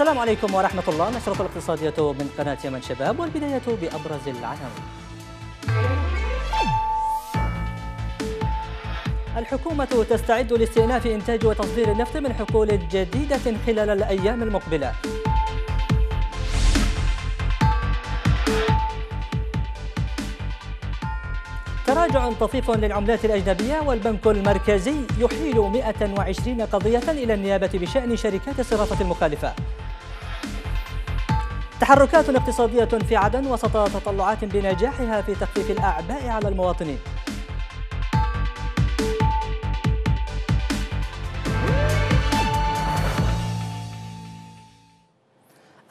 السلام عليكم ورحمة الله نشرة الاقتصادية من قناة يمن شباب والبداية بأبرز العناوين الحكومة تستعد لاستئناف إنتاج وتصدير النفط من حقول جديدة خلال الأيام المقبلة تراجع طفيف للعملات الأجنبية والبنك المركزي يحيل 120 قضية إلى النيابة بشأن شركات الصرافة المخالفة تحركات اقتصادية في عدن وسط تطلعات بنجاحها في تخفيف الأعباء على المواطنين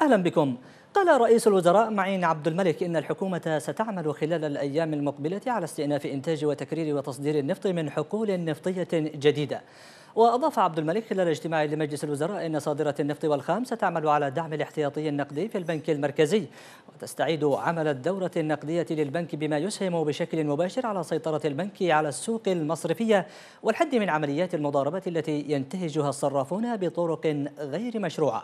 أهلا بكم قال رئيس الوزراء معين عبد الملك إن الحكومة ستعمل خلال الأيام المقبلة على استئناف إنتاج وتكرير وتصدير النفط من حقول نفطية جديدة وأضاف عبد الملك خلال اجتماع لمجلس الوزراء أن صادرة النفط والخام ستعمل على دعم الاحتياطي النقدي في البنك المركزي وتستعيد عمل الدورة النقدية للبنك بما يسهم بشكل مباشر على سيطرة البنك على السوق المصرفية والحد من عمليات المضاربة التي ينتهجها الصرافون بطرق غير مشروعة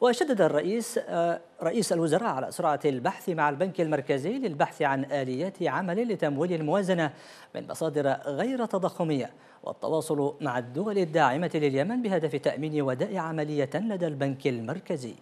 وشدد الرئيس آه، رئيس الوزراء على سرعة البحث مع البنك المركزي للبحث عن آليات عمل لتمويل الموازنة من مصادر غير تضخمية والتواصل مع الدول الداعمة لليمن بهدف تأمين وداء عملية لدى البنك المركزي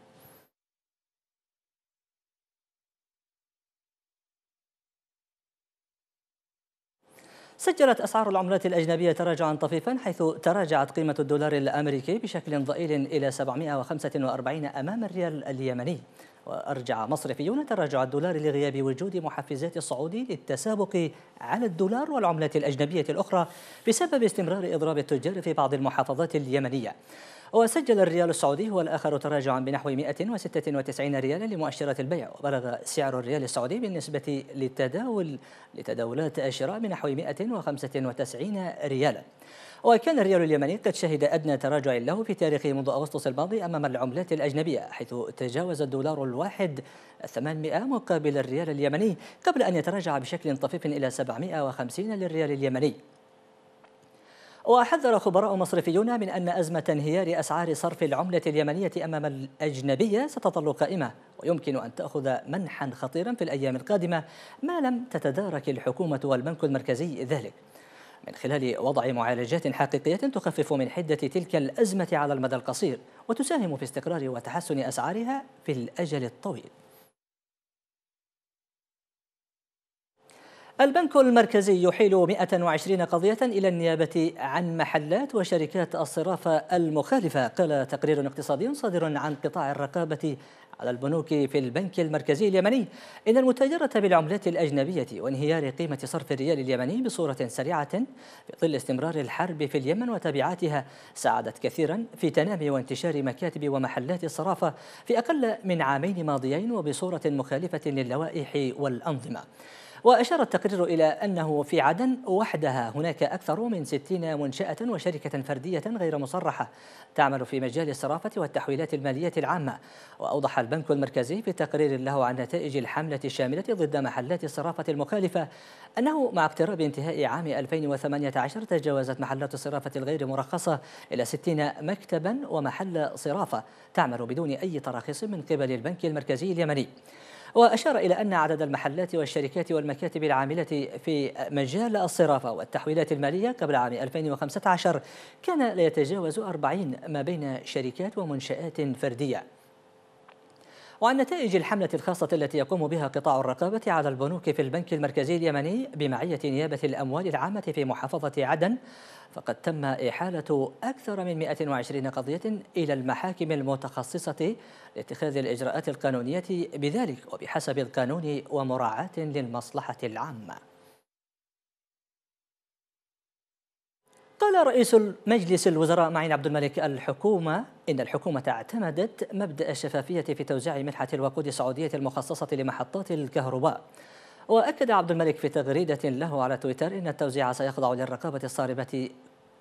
سجلت أسعار العملات الأجنبية تراجعا طفيفا حيث تراجعت قيمة الدولار الأمريكي بشكل ضئيل إلى 745 أمام الريال اليمني وأرجع مصرفيون تراجع الدولار لغياب وجود محفزات الصعود للتسابق على الدولار والعملات الأجنبية الأخرى بسبب استمرار إضراب التجار في بعض المحافظات اليمنية وسجل الريال السعودي هو الآخر تراجعا بنحو 196 ريالا لمؤشرات البيع وبلغ سعر الريال السعودي بالنسبة للتداول لتداولات الشراء بنحو 195 ريالا وكان الريال اليمني قد شهد أدنى تراجع له في تاريخه منذ أغسطس الماضي أمام العملات الأجنبية حيث تجاوز الدولار الواحد 800 مقابل الريال اليمني قبل أن يتراجع بشكل طفيف إلى 750 للريال اليمني وحذر خبراء مصرفيون من أن أزمة انهيار أسعار صرف العملة اليمنية أمام الأجنبية ستظل قائمة ويمكن أن تأخذ منحا خطيرا في الأيام القادمة ما لم تتدارك الحكومة والبنك المركزي ذلك من خلال وضع معالجات حقيقية تخفف من حدة تلك الأزمة على المدى القصير وتساهم في استقرار وتحسن أسعارها في الأجل الطويل البنك المركزي يحيل 120 قضية إلى النيابة عن محلات وشركات الصرافة المخالفة قال تقرير اقتصادي صادر عن قطاع الرقابة على البنوك في البنك المركزي اليمني إن المتاجرة بالعملات الأجنبية وانهيار قيمة صرف الريال اليمني بصورة سريعة في ظل استمرار الحرب في اليمن وتبعاتها ساعدت كثيرا في تنامي وانتشار مكاتب ومحلات الصرافة في أقل من عامين ماضيين وبصورة مخالفة للوائح والأنظمة وأشار التقرير إلى أنه في عدن وحدها هناك أكثر من 60 منشأة وشركة فردية غير مصرحة تعمل في مجال الصرافة والتحويلات المالية العامة وأوضح البنك المركزي في تقرير له عن نتائج الحملة الشاملة ضد محلات الصرافة المخالفة أنه مع اقتراب انتهاء عام 2018 تجاوزت محلات الصرافة الغير مرخصة إلى 60 مكتبا ومحل صرافة تعمل بدون أي تراخيص من قبل البنك المركزي اليمني وأشار إلى أن عدد المحلات والشركات والمكاتب العاملة في مجال الصرافة والتحويلات المالية قبل عام 2015 كان لا يتجاوز 40 ما بين شركات ومنشآت فردية وعن نتائج الحملة الخاصة التي يقوم بها قطاع الرقابة على البنوك في البنك المركزي اليمني بمعية نيابة الأموال العامة في محافظة عدن فقد تم إحالة أكثر من 120 قضية إلى المحاكم المتخصصة لاتخاذ الإجراءات القانونية بذلك وبحسب القانون ومراعاة للمصلحة العامة قال رئيس مجلس الوزراء معين عبد الملك الحكومة إن الحكومة اعتمدت مبدأ الشفافية في توزيع منحة الوقود السعودية المخصصة لمحطات الكهرباء وأكد عبد الملك في تغريدة له على تويتر إن التوزيع سيخضع للرقابة الصارمة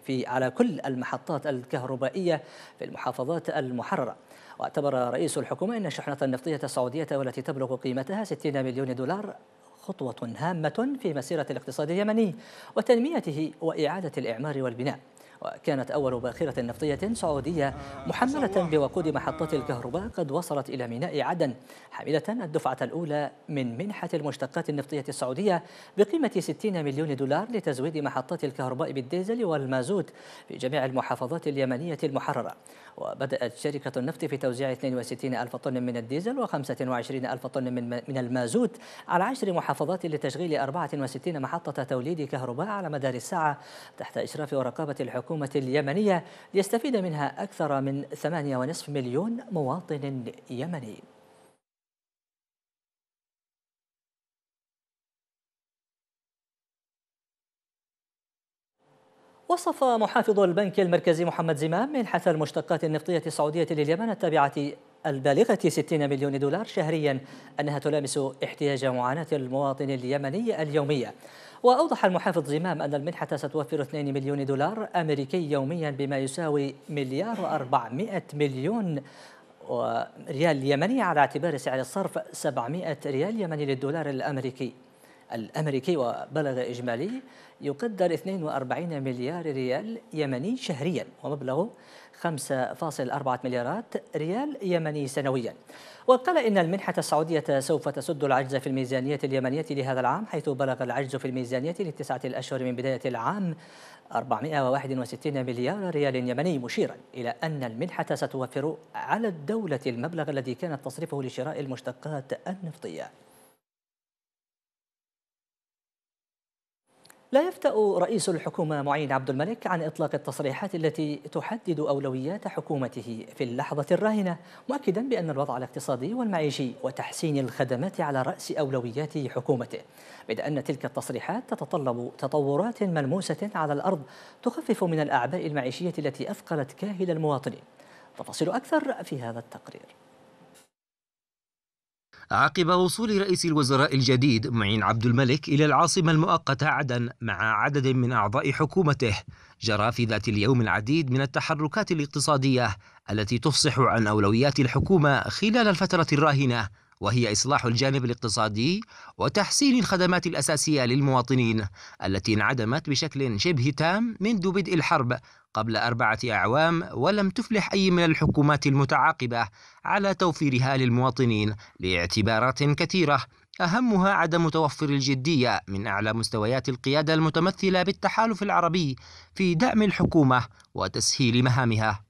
في على كل المحطات الكهربائية في المحافظات المحررة واعتبر رئيس الحكومة أن الشحنة النفطية السعودية والتي تبلغ قيمتها 60 مليون دولار خطوة هامة في مسيرة الاقتصاد اليمني وتنميته وإعادة الإعمار والبناء وكانت أول باخرة نفطية سعودية محملة بوقود محطات الكهرباء قد وصلت إلى ميناء عدن حاملة الدفعة الأولى من منحة المشتقات النفطية السعودية بقيمة 60 مليون دولار لتزويد محطات الكهرباء بالديزل والمازوت في جميع المحافظات اليمنية المحررة وبدأت شركة النفط في توزيع 62 ألف طن من الديزل و25 ألف طن من, من المازوت على عشر محافظات لتشغيل 64 محطة توليد كهرباء على مدار الساعة تحت إشراف ورقابة الحكومة الحكومة اليمنية ليستفيد منها أكثر من 8.5 مليون مواطن يمني وصف محافظ البنك المركزي محمد زمام منحة المشتقات النفطية السعودية لليمن التابعة البالغة 60 مليون دولار شهريا أنها تلامس احتياج معاناة المواطن اليمني اليومية وأوضح المحافظ زمام أن المنحة ستوفر 2 مليون دولار أمريكي يوميا بما يساوي مليار و400 مليون ريال يمني على اعتبار سعر الصرف 700 ريال يمني للدولار الأمريكي الأمريكي وبلغ إجمالي يقدر 42 مليار ريال يمني شهريا ومبلغه 5.4 مليارات ريال يمني سنويا وقال إن المنحة السعودية سوف تسد العجز في الميزانية اليمنية لهذا العام حيث بلغ العجز في الميزانية للتسعة الأشهر من بداية العام 461 مليار ريال يمني مشيرا إلى أن المنحة ستوفر على الدولة المبلغ الذي كانت تصرفه لشراء المشتقات النفطية لا يفتأ رئيس الحكومة معين عبد الملك عن إطلاق التصريحات التي تحدد أولويات حكومته في اللحظة الراهنة مؤكدا بأن الوضع الاقتصادي والمعيشي وتحسين الخدمات على رأس أولويات حكومته بيد أن تلك التصريحات تتطلب تطورات ملموسة على الأرض تخفف من الأعباء المعيشية التي أثقلت كاهل المواطنين تفاصيل أكثر في هذا التقرير عقب وصول رئيس الوزراء الجديد معين عبد الملك إلى العاصمة المؤقتة عدن مع عدد من أعضاء حكومته جرى في ذات اليوم العديد من التحركات الاقتصادية التي تفصح عن أولويات الحكومة خلال الفترة الراهنة وهي إصلاح الجانب الاقتصادي وتحسين الخدمات الأساسية للمواطنين التي انعدمت بشكل شبه تام منذ بدء الحرب قبل أربعة أعوام ولم تفلح أي من الحكومات المتعاقبة على توفيرها للمواطنين لاعتبارات كثيرة أهمها عدم توفر الجدية من أعلى مستويات القيادة المتمثلة بالتحالف العربي في دعم الحكومة وتسهيل مهامها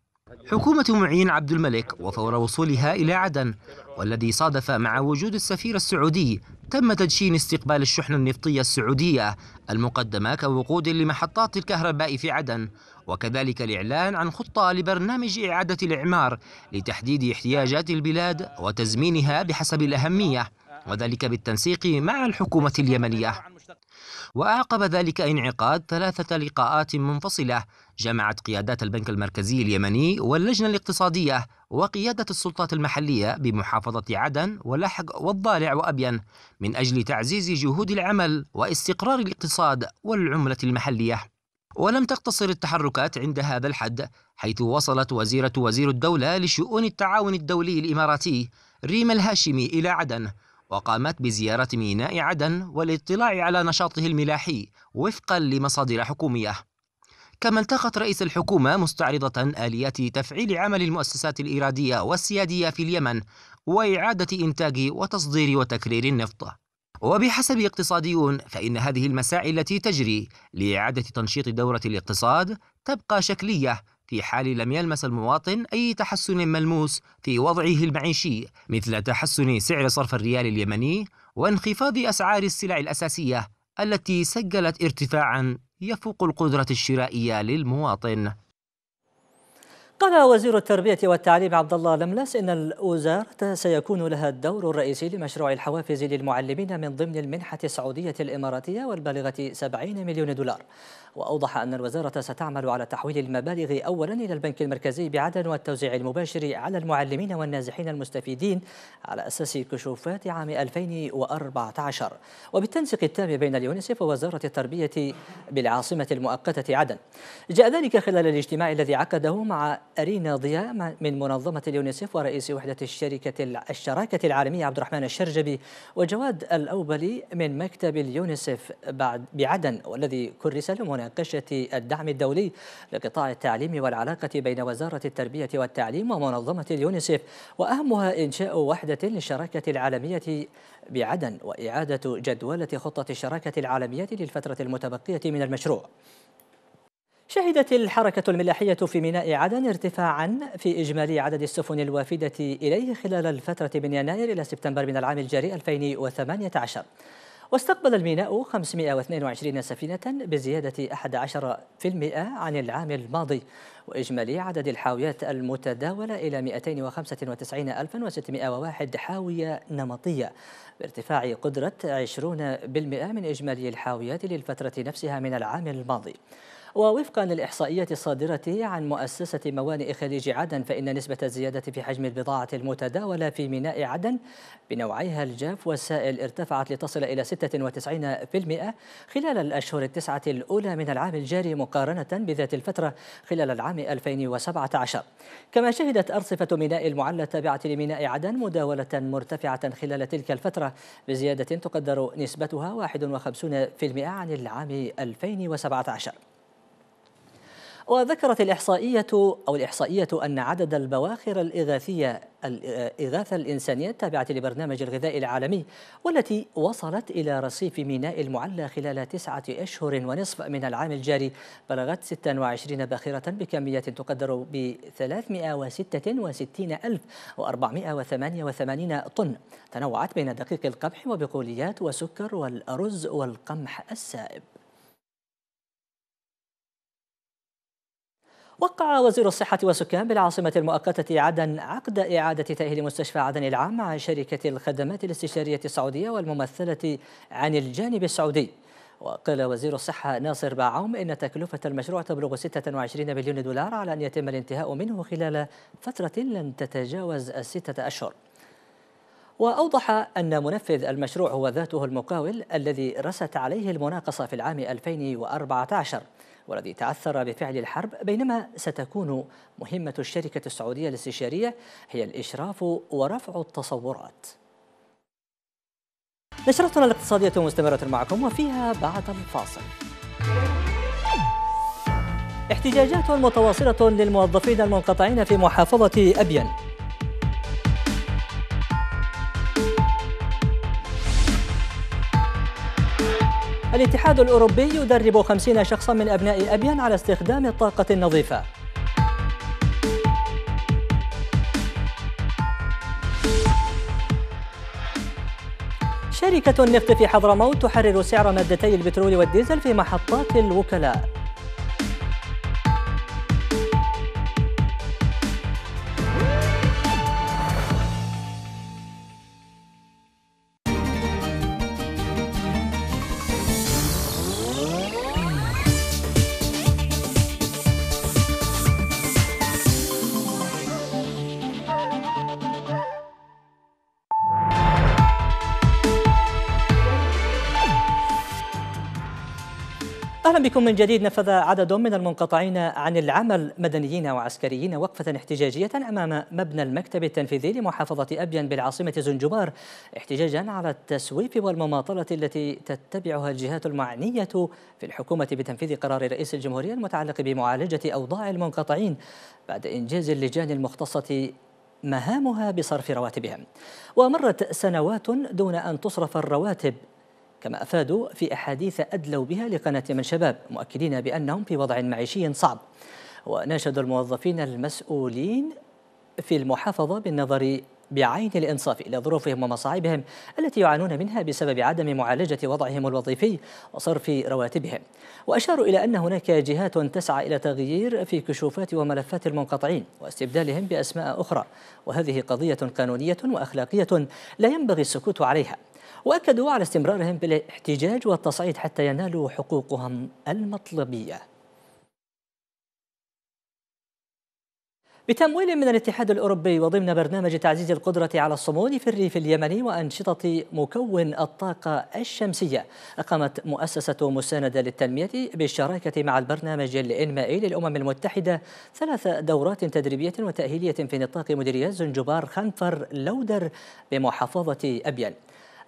حكومة معين عبد الملك وفور وصولها إلى عدن والذي صادف مع وجود السفير السعودي تم تدشين استقبال الشحنة النفطية السعودية المقدمة كوقود لمحطات الكهرباء في عدن وكذلك الإعلان عن خطة لبرنامج إعادة الإعمار لتحديد احتياجات البلاد وتزمينها بحسب الأهمية وذلك بالتنسيق مع الحكومة اليمنية وأعقب ذلك انعقاد ثلاثة لقاءات منفصلة جمعت قيادات البنك المركزي اليمني واللجنة الاقتصادية وقيادة السلطات المحلية بمحافظة عدن ولحق والضالع وأبين من أجل تعزيز جهود العمل واستقرار الاقتصاد والعملة المحلية ولم تقتصر التحركات عند هذا الحد حيث وصلت وزيرة وزير الدولة لشؤون التعاون الدولي الإماراتي ريم الهاشمي إلى عدن وقامت بزيارة ميناء عدن والاطلاع على نشاطه الملاحي وفقا لمصادر حكومية كما التقت رئيس الحكومة مستعرضة آليات تفعيل عمل المؤسسات الإيرادية والسيادية في اليمن وإعادة إنتاج وتصدير وتكرير النفط وبحسب اقتصاديون فإن هذه المساعي التي تجري لإعادة تنشيط دورة الاقتصاد تبقى شكلية في حال لم يلمس المواطن أي تحسن ملموس في وضعه المعيشي مثل تحسن سعر صرف الريال اليمني وانخفاض أسعار السلع الأساسية التي سجلت ارتفاعا يفوق القدرة الشرائية للمواطن قال وزير التربية والتعليم عبد الله لملس إن الوزارة سيكون لها الدور الرئيسي لمشروع الحوافز للمعلمين من ضمن المنحة السعودية الإماراتية والبالغة 70 مليون دولار وأوضح أن الوزارة ستعمل على تحويل المبالغ أولا إلى البنك المركزي بعدن والتوزيع المباشر على المعلمين والنازحين المستفيدين على أساس كشوفات عام 2014 وبالتنسيق التام بين اليونسيف ووزارة التربية بالعاصمة المؤقتة عدن جاء ذلك خلال الاجتماع الذي عقده مع أرينا ضياء من منظمة اليونيسف ورئيس وحدة الشركة الشراكة العالمية عبد الرحمن الشرجبي وجواد الأوبلي من مكتب اليونيسف بعد بعدن والذي كرس لمناقشة الدعم الدولي لقطاع التعليم والعلاقة بين وزارة التربية والتعليم ومنظمة اليونيسف وأهمها إنشاء وحدة للشراكة العالمية بعدن وإعادة جدولة خطة الشراكة العالمية للفترة المتبقية من المشروع شهدت الحركة الملاحية في ميناء عدن ارتفاعا في إجمالي عدد السفن الوافدة إليه خلال الفترة من يناير إلى سبتمبر من العام الجاري 2018 واستقبل الميناء 522 سفينة بزيادة 11% عن العام الماضي وإجمالي عدد الحاويات المتداولة إلى 295601 حاوية نمطية بارتفاع قدرة 20% من إجمالي الحاويات للفترة نفسها من العام الماضي ووفقا للاحصائيات الصادرة عن مؤسسة موانئ خليج عدن فإن نسبة الزيادة في حجم البضاعة المتداولة في ميناء عدن بنوعيها الجاف والسائل ارتفعت لتصل إلى 96% خلال الأشهر التسعة الأولى من العام الجاري مقارنة بذات الفترة خلال العام 2017 كما شهدت أرصفة ميناء المعلى التابعة لميناء عدن مداولة مرتفعة خلال تلك الفترة بزيادة تقدر نسبتها 51% عن العام 2017 وذكرت الإحصائية أو الإحصائية أن عدد البواخر الإغاثية الإغاثة الإنسانية التابعة لبرنامج الغذاء العالمي والتي وصلت إلى رصيف ميناء المعلى خلال تسعة أشهر ونصف من العام الجاري بلغت 26 باخرة بكمية تقدر ب 366488 طن تنوعت بين دقيق القمح وبقوليات وسكر والأرز والقمح السائب وقع وزير الصحة والسكان بالعاصمة المؤقتة عدن عقد إعادة تأهيل مستشفى عدن العام مع شركة الخدمات الاستشارية السعودية والممثلة عن الجانب السعودي وقال وزير الصحة ناصر باعوم إن تكلفة المشروع تبلغ 26 مليون دولار على أن يتم الانتهاء منه خلال فترة لن تتجاوز الستة أشهر وأوضح أن منفذ المشروع هو ذاته المقاول الذي رست عليه المناقصة في العام 2014 والذي تعثر بفعل الحرب بينما ستكون مهمة الشركة السعودية الاستشارية هي الإشراف ورفع التصورات نشرتنا الاقتصادية مستمرة معكم وفيها بعد الفاصل احتجاجات متواصلة للموظفين المنقطعين في محافظة أبين الاتحاد الأوروبي يدرب 50 شخصا من أبناء أبين على استخدام الطاقة النظيفة شركة النفط في حضرموت تحرر سعر مادتي البترول والديزل في محطات الوكلاء أهلا بكم من جديد نفذ عدد من المنقطعين عن العمل مدنيين وعسكريين وقفة احتجاجية أمام مبنى المكتب التنفيذي لمحافظة أبين بالعاصمة زنجبار احتجاجا على التسويف والمماطلة التي تتبعها الجهات المعنية في الحكومة بتنفيذ قرار رئيس الجمهورية المتعلق بمعالجة أوضاع المنقطعين بعد إنجاز اللجان المختصة مهامها بصرف رواتبهم ومرت سنوات دون أن تصرف الرواتب كما أفادوا في أحاديث أدلوا بها لقناة من شباب مؤكدين بأنهم في وضع معيشي صعب وناشدوا الموظفين المسؤولين في المحافظة بالنظر بعين الإنصاف إلى ظروفهم ومصاعبهم التي يعانون منها بسبب عدم معالجة وضعهم الوظيفي وصرف رواتبهم وأشاروا إلى أن هناك جهات تسعى إلى تغيير في كشوفات وملفات المنقطعين واستبدالهم بأسماء أخرى وهذه قضية قانونية وأخلاقية لا ينبغي السكوت عليها واكدوا على استمرارهم بالاحتجاج والتصعيد حتى ينالوا حقوقهم المطلبيه بتمويل من الاتحاد الأوروبي وضمن برنامج تعزيز القدرة على الصمود في الريف اليمني وأنشطة مكون الطاقة الشمسية أقامت مؤسسة مساندة للتنمية بالشراكة مع البرنامج الإنمائي للأمم المتحدة ثلاث دورات تدريبية وتأهيلية في نطاق مديرية زنجبار خنفر لودر بمحافظة أبيان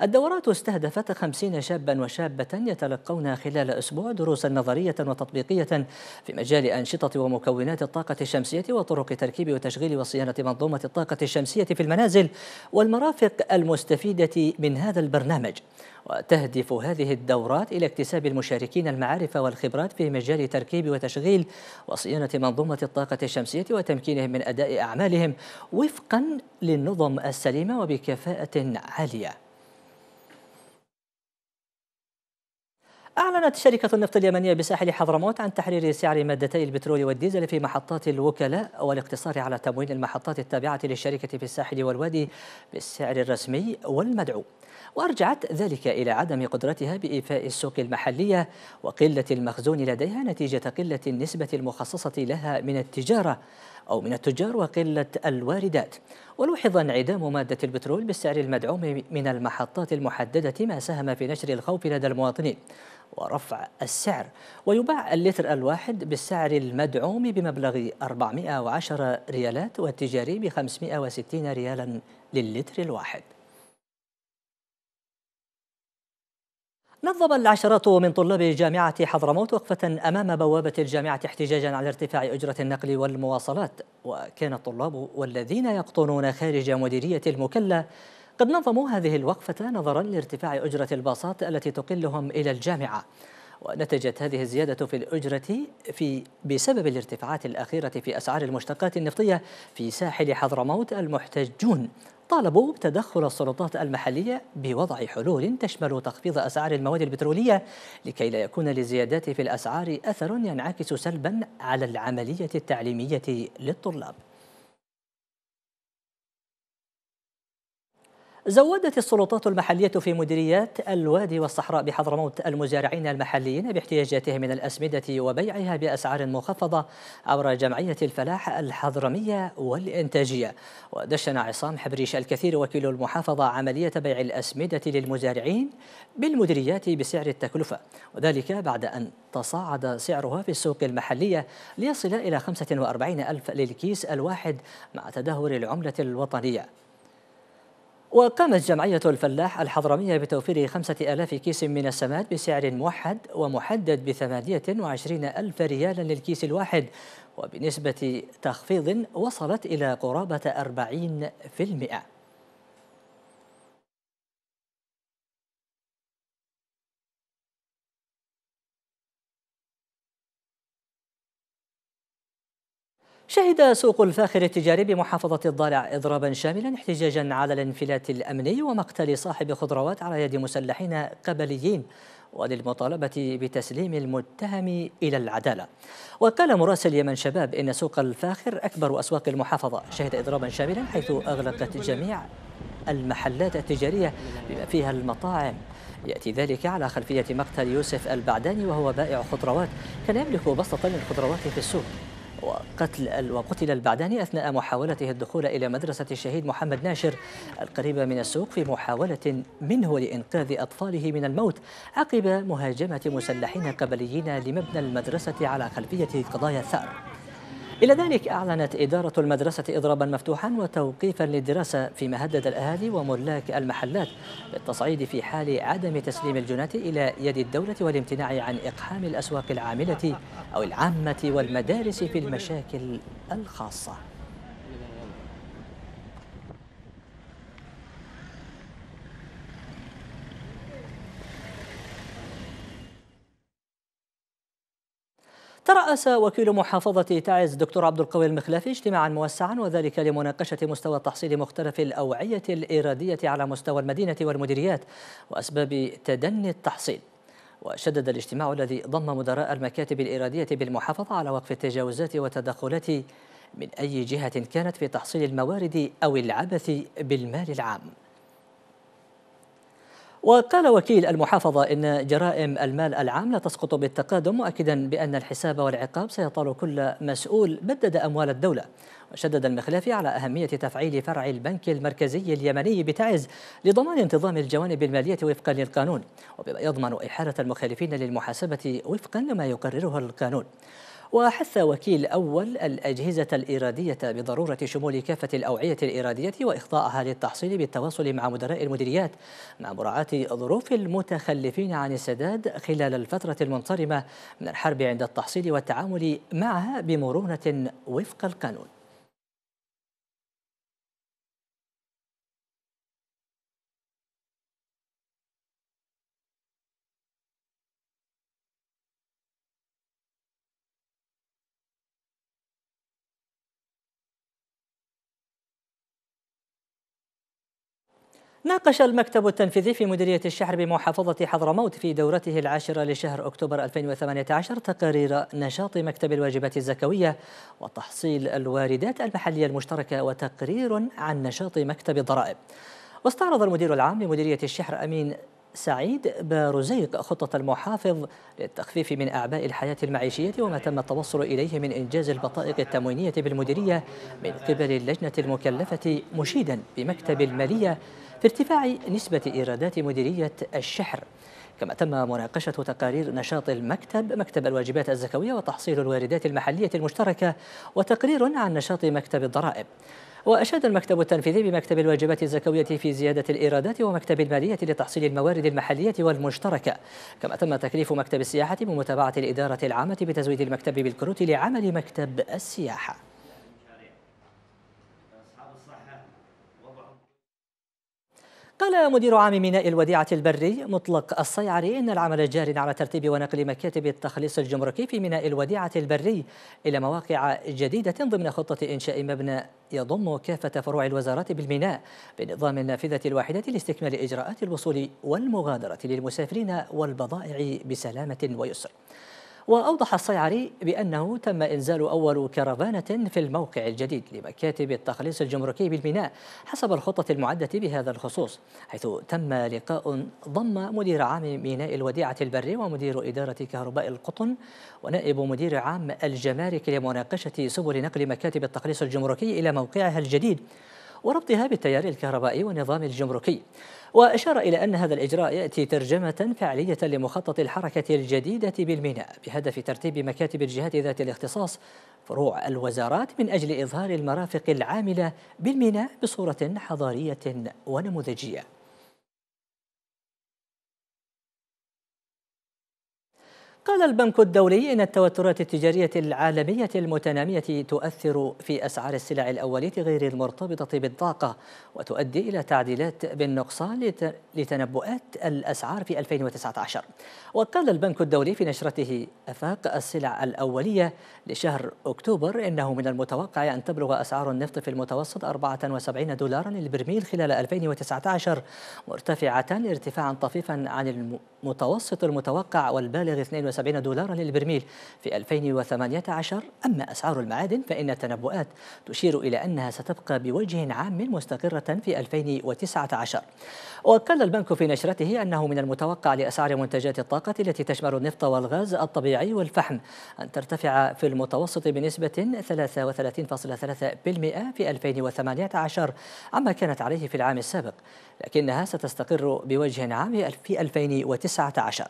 الدورات استهدفت خمسين شابا وشابة يتلقون خلال أسبوع دروسا نظرية وتطبيقية في مجال أنشطة ومكونات الطاقة الشمسية وطرق تركيب وتشغيل وصيانة منظومة الطاقة الشمسية في المنازل والمرافق المستفيدة من هذا البرنامج وتهدف هذه الدورات إلى اكتساب المشاركين المعارف والخبرات في مجال تركيب وتشغيل وصيانة منظومة الطاقة الشمسية وتمكينهم من أداء أعمالهم وفقا للنظم السليمة وبكفاءة عالية أعلنت شركة النفط اليمنية بساحل حضرموت عن تحرير سعر مادتي البترول والديزل في محطات الوكلاء والاقتصار على تمويل المحطات التابعة للشركة في الساحل والوادي بالسعر الرسمي والمدعو وأرجعت ذلك إلى عدم قدرتها بإيفاء السوق المحلية وقلة المخزون لديها نتيجة قلة النسبة المخصصة لها من التجارة أو من التجار وقلة الواردات ولوحظ انعدام مادة البترول بالسعر المدعوم من المحطات المحددة ما ساهم في نشر الخوف لدى المواطنين ورفع السعر ويباع اللتر الواحد بالسعر المدعوم بمبلغ 410 ريالات والتجاري ب 560 ريالا للتر الواحد نظم العشرات من طلاب جامعة حضرموت وقفة أمام بوابة الجامعة احتجاجا على ارتفاع أجرة النقل والمواصلات وكان الطلاب والذين يقطنون خارج مديرية المكلا قد نظموا هذه الوقفة نظرا لارتفاع أجرة الباصات التي تقلهم إلى الجامعة ونتجت هذه الزيادة في الأجرة في بسبب الارتفاعات الأخيرة في أسعار المشتقات النفطية في ساحل حضرموت المحتجون طالبوا بتدخل السلطات المحلية بوضع حلول تشمل تخفيض أسعار المواد البترولية لكي لا يكون للزيادات في الأسعار أثر ينعكس سلبا على العملية التعليمية للطلاب زودت السلطات المحلية في مديريات الوادي والصحراء بحضرموت المزارعين المحليين باحتياجاتهم من الأسمدة وبيعها بأسعار مخفضة عبر جمعية الفلاح الحضرمية والإنتاجية ودشن عصام حبريش الكثير وكيل المحافظة عملية بيع الأسمدة للمزارعين بالمديريات بسعر التكلفة وذلك بعد أن تصاعد سعرها في السوق المحلية ليصل إلى 45 ألف للكيس الواحد مع تدهور العملة الوطنية وقامت جمعية الفلاح الحضرمية بتوفير خمسة ألاف كيس من السماد بسعر موحد ومحدد بثمانية وعشرين ألف ريال للكيس الواحد وبنسبة تخفيض وصلت إلى قرابة أربعين في المئة شهد سوق الفاخر التجاري بمحافظة الضالع إضرابا شاملا احتجاجا على الانفلات الأمني ومقتل صاحب خضروات على يد مسلحين قبليين وللمطالبة بتسليم المتهم إلى العدالة وقال مراسل يمن شباب إن سوق الفاخر أكبر أسواق المحافظة شهد إضرابا شاملا حيث أغلقت جميع المحلات التجارية بما فيها المطاعم يأتي ذلك على خلفية مقتل يوسف البعداني وهو بائع خضروات كان يملك بسطة للخضروات في السوق وقتل وقتل البعداني أثناء محاولته الدخول إلى مدرسة الشهيد محمد ناشر القريبة من السوق في محاولة منه لإنقاذ أطفاله من الموت عقب مهاجمة مسلحين قبليين لمبنى المدرسة على خلفية قضايا الثأر إلى ذلك أعلنت إدارة المدرسة إضرابا مفتوحا وتوقيفا للدراسة فيما هدد الأهالي وملاك المحلات بالتصعيد في حال عدم تسليم الجنات إلى يد الدولة والامتناع عن إقحام الأسواق العاملة أو العامة والمدارس في المشاكل الخاصة ترأس وكيل محافظة تعز دكتور عبد القوي المخلافي اجتماعا موسعا وذلك لمناقشة مستوى تحصيل مختلف الأوعية الإيرادية على مستوى المدينة والمديريات وأسباب تدني التحصيل وشدد الاجتماع الذي ضم مدراء المكاتب الإيرادية بالمحافظة على وقف التجاوزات والتدخلات من أي جهة كانت في تحصيل الموارد أو العبث بالمال العام وقال وكيل المحافظة إن جرائم المال العام لا تسقط بالتقادم مؤكدا بأن الحساب والعقاب سيطال كل مسؤول بدد أموال الدولة وشدد المخلافي على أهمية تفعيل فرع البنك المركزي اليمني بتعز لضمان انتظام الجوانب المالية وفقا للقانون وبما يضمن إحالة المخالفين للمحاسبة وفقا لما يقرره القانون وحث وكيل أول الأجهزة الإيرادية بضرورة شمول كافة الأوعية الإيرادية وإخضاعها للتحصيل بالتواصل مع مدراء المديريات مع مراعاة ظروف المتخلفين عن السداد خلال الفترة المنصرمة من الحرب عند التحصيل والتعامل معها بمرونة وفق القانون ناقش المكتب التنفيذي في مديرية الشحر بمحافظة حضرموت في دورته العاشرة لشهر أكتوبر 2018 تقارير نشاط مكتب الواجبات الزكوية وتحصيل الواردات المحلية المشتركة وتقرير عن نشاط مكتب الضرائب واستعرض المدير العام لمديرية الشحر أمين سعيد بارزيق خطة المحافظ للتخفيف من أعباء الحياة المعيشية وما تم التوصل إليه من إنجاز البطائق التموينية بالمديرية من قبل اللجنة المكلفة مشيدا بمكتب المالية ارتفاع نسبة إيرادات مديرية الشحر كما تم مناقشة تقارير نشاط المكتب مكتب الواجبات الزكوية وتحصيل الواردات المحلية المشتركة وتقرير عن نشاط مكتب الضرائب وأشاد المكتب التنفيذي بمكتب الواجبات الزكوية في زيادة الإيرادات ومكتب المالية لتحصيل الموارد المحلية والمشتركة كما تم تكليف مكتب السياحة بمتابعة الإدارة العامة بتزويد المكتب بالكروت لعمل مكتب السياحة قال مدير عام ميناء الوديعة البري مطلق الصيعري إن العمل الجاري على ترتيب ونقل مكاتب التخليص الجمركي في ميناء الوديعة البري إلى مواقع جديدة ضمن خطة إنشاء مبنى يضم كافة فروع الوزارات بالميناء بنظام النافذة الواحدة لاستكمال إجراءات الوصول والمغادرة للمسافرين والبضائع بسلامة ويسر وأوضح الصيعري بأنه تم إنزال أول كرفانة في الموقع الجديد لمكاتب التخليص الجمركي بالميناء حسب الخطة المعدة بهذا الخصوص حيث تم لقاء ضم مدير عام ميناء الوديعة البري ومدير إدارة كهرباء القطن ونائب مدير عام الجمارك لمناقشة سبل نقل مكاتب التخليص الجمركي إلى موقعها الجديد وربطها بالتيار الكهربائي والنظام الجمركي وأشار إلى أن هذا الإجراء يأتي ترجمة فعلية لمخطط الحركة الجديدة بالميناء بهدف ترتيب مكاتب الجهات ذات الاختصاص فروع الوزارات من أجل إظهار المرافق العاملة بالميناء بصورة حضارية ونموذجية قال البنك الدولي إن التوترات التجارية العالمية المتنامية تؤثر في أسعار السلع الأولية غير المرتبطة بالطاقة وتؤدي إلى تعديلات بالنقصان لتنبؤات الأسعار في 2019 وقال البنك الدولي في نشرته أفاق السلع الأولية لشهر أكتوبر إنه من المتوقع أن تبلغ أسعار النفط في المتوسط 74 دولارا للبرميل خلال 2019 مرتفعة ارتفاعا طفيفا عن المتوسط المتوقع والبالغ 72 76 دولارا للبرميل في 2018 أما أسعار المعادن فإن التنبؤات تشير إلى أنها ستبقى بوجه عام مستقرة في 2019 وقال البنك في نشرته أنه من المتوقع لأسعار منتجات الطاقة التي تشمل النفط والغاز الطبيعي والفحم أن ترتفع في المتوسط بنسبة 33.3% في 2018 عما كانت عليه في العام السابق لكنها ستستقر بوجه عام في 2019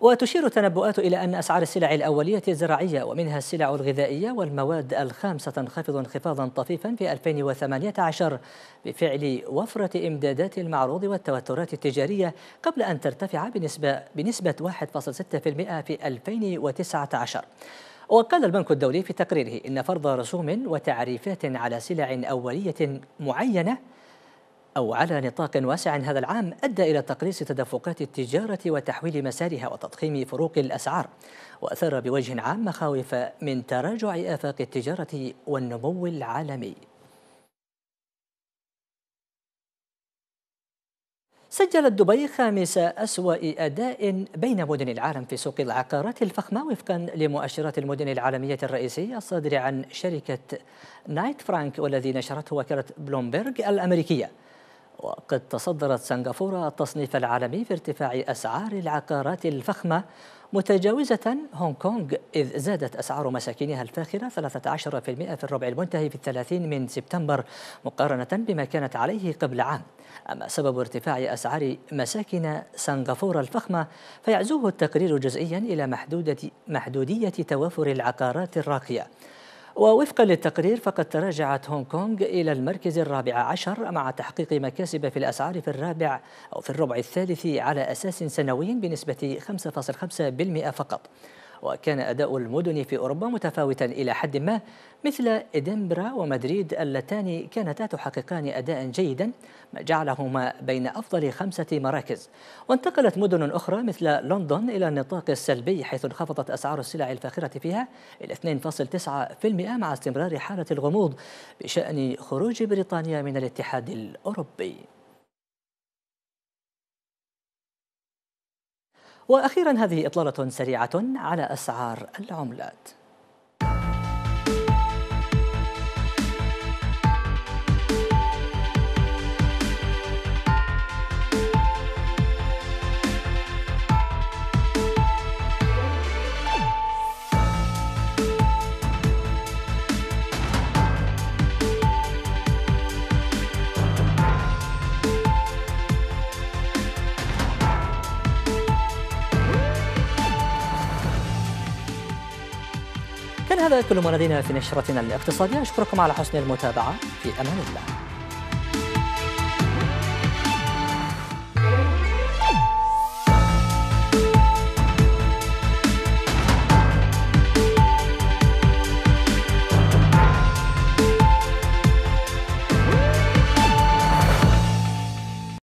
وتشير تنبؤات إلى أن أسعار السلع الأولية الزراعية ومنها السلع الغذائية والمواد الخامسة تنخفض انخفاضا طفيفا في 2018 بفعل وفرة إمدادات المعروض والتوترات التجارية قبل أن ترتفع بنسبة, بنسبة 1.6% في 2019 وقال البنك الدولي في تقريره إن فرض رسوم وتعريفات على سلع أولية معينة أو على نطاق واسع هذا العام أدى إلى تقليص تدفقات التجارة وتحويل مسارها وتضخيم فروق الأسعار وأثار بوجه عام مخاوف من تراجع آفاق التجارة والنمو العالمي سجلت دبي خامس أسوأ أداء بين مدن العالم في سوق العقارات الفخمة وفقا لمؤشرات المدن العالمية الرئيسية الصادرة عن شركة نايت فرانك والذي نشرته وكالة بلومبرغ الأمريكية وقد تصدرت سنغافورة التصنيف العالمي في ارتفاع أسعار العقارات الفخمة متجاوزة هونغ كونغ إذ زادت أسعار مساكنها الفاخرة 13% في الربع المنتهي في الثلاثين من سبتمبر مقارنة بما كانت عليه قبل عام أما سبب ارتفاع أسعار مساكن سنغافورة الفخمة فيعزوه التقرير جزئيا إلى محدودة, محدودية توافر العقارات الراقية ووفقا للتقرير فقد تراجعت هونغ كونغ إلى المركز الرابع عشر مع تحقيق مكاسب في الأسعار في الرابع أو في الربع الثالث على أساس سنوي بنسبة 5.5% فقط وكان أداء المدن في أوروبا متفاوتا إلى حد ما مثل إدنبرا ومدريد اللتان كانتا تحققان أداء جيدا ما جعلهما بين أفضل خمسة مراكز وانتقلت مدن أخرى مثل لندن إلى النطاق السلبي حيث انخفضت أسعار السلع الفاخرة فيها إلى 2.9% مع استمرار حالة الغموض بشأن خروج بريطانيا من الاتحاد الأوروبي وأخيرا هذه إطلالة سريعة على أسعار العملات هذا كل ما لدينا في نشرتنا الاقتصادية أشكركم على حسن المتابعة في أمان الله